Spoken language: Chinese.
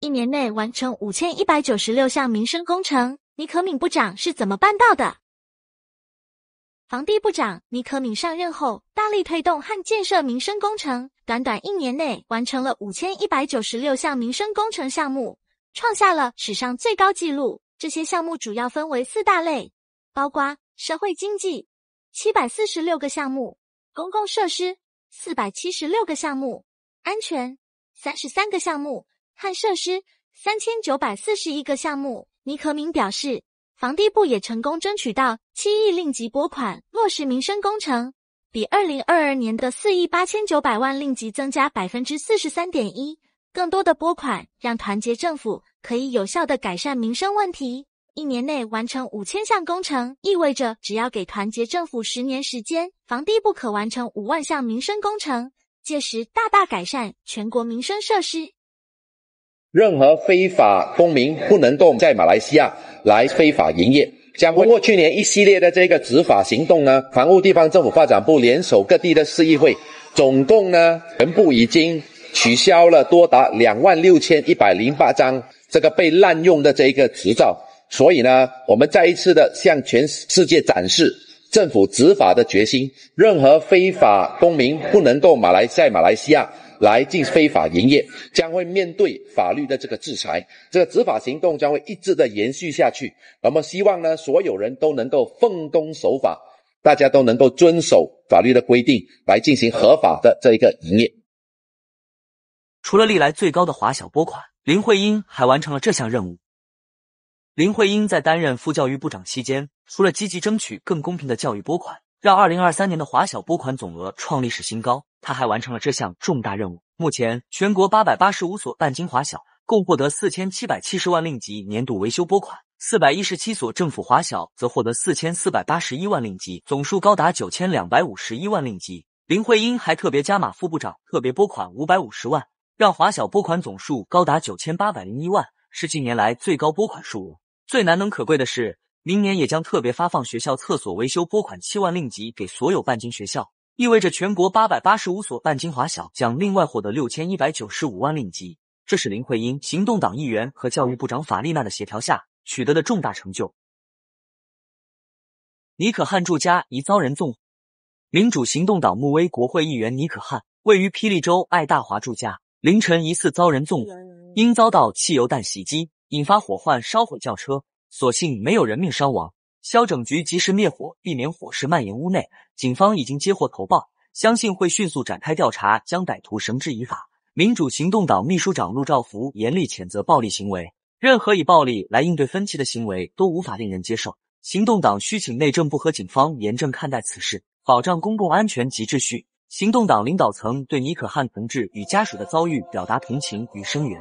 一年内完成五千一百九十六项民生工程，尼可敏部长是怎么办到的？房地部长尼可敏上任后，大力推动和建设民生工程，短短一年内完成了五千一百九十六项民生工程项目，创下了史上最高纪录。这些项目主要分为四大类，包括社会经济七百四十六个项目，公共设施四百七十六个项目，安全三十三个项目。和设施三千九百四十一个项目。尼克明表示，房地部也成功争取到七亿令吉拨款落实民生工程，比二零二二年的四亿八千九百万令吉增加百分之四十三点一。更多的拨款让团结政府可以有效的改善民生问题。一年内完成五千项工程，意味着只要给团结政府十年时间，房地部可完成五万项民生工程，届时大大改善全国民生设施。任何非法公民不能够在马来西亚来非法营业。将通过去年一系列的这个执法行动呢，防务地方政府发展部联手各地的市议会，总共呢全部已经取消了多达两万六千一百零八张这个被滥用的这一个执照。所以呢，我们再一次的向全世界展示政府执法的决心。任何非法公民不能够马来在马来西亚。来进非法营业，将会面对法律的这个制裁。这个执法行动将会一直的延续下去。那么希望呢，所有人都能够奉公守法，大家都能够遵守法律的规定，来进行合法的这一个营业。除了历来最高的华小拨款，林慧英还完成了这项任务。林慧英在担任副教育部长期间，除了积极争取更公平的教育拨款。让二零二三年的华小拨款总额创历史新高。他还完成了这项重大任务。目前，全国八百八十五所半金华小共获得四千七百七十万令吉年度维修拨款，四百一十七所政府华小则获得四千四百八十一万令吉，总数高达九千两百五十一万令吉。林慧英还特别加码副部长特别拨款五百五十万，让华小拨款总数高达九千八百零一万，是近年来最高拨款数额。最难能可贵的是。明年也将特别发放学校厕所维修拨款七万令吉给所有半金学校，意味着全国八百八十五所半金华小将另外获得六千一百九十五万令吉。这是林慧英、行动党议员和教育部长法丽娜的协调下取得的重大成就。尼可汉住家疑遭人纵火，民主行动党穆威国会议员尼可汉位于霹雳州爱大华住家凌晨疑似遭人纵火，因遭到汽油弹袭击引发火患，烧毁轿车。所幸没有人命伤亡，消整局及时灭火，避免火势蔓延屋内。警方已经接获投报，相信会迅速展开调查，将歹徒绳之以法。民主行动党秘书长陆兆福严厉谴责暴力行为，任何以暴力来应对分歧的行为都无法令人接受。行动党需请内政部和警方严正看待此事，保障公共安全及秩序。行动党领导层对尼可汉同志与家属的遭遇表达同情与声援。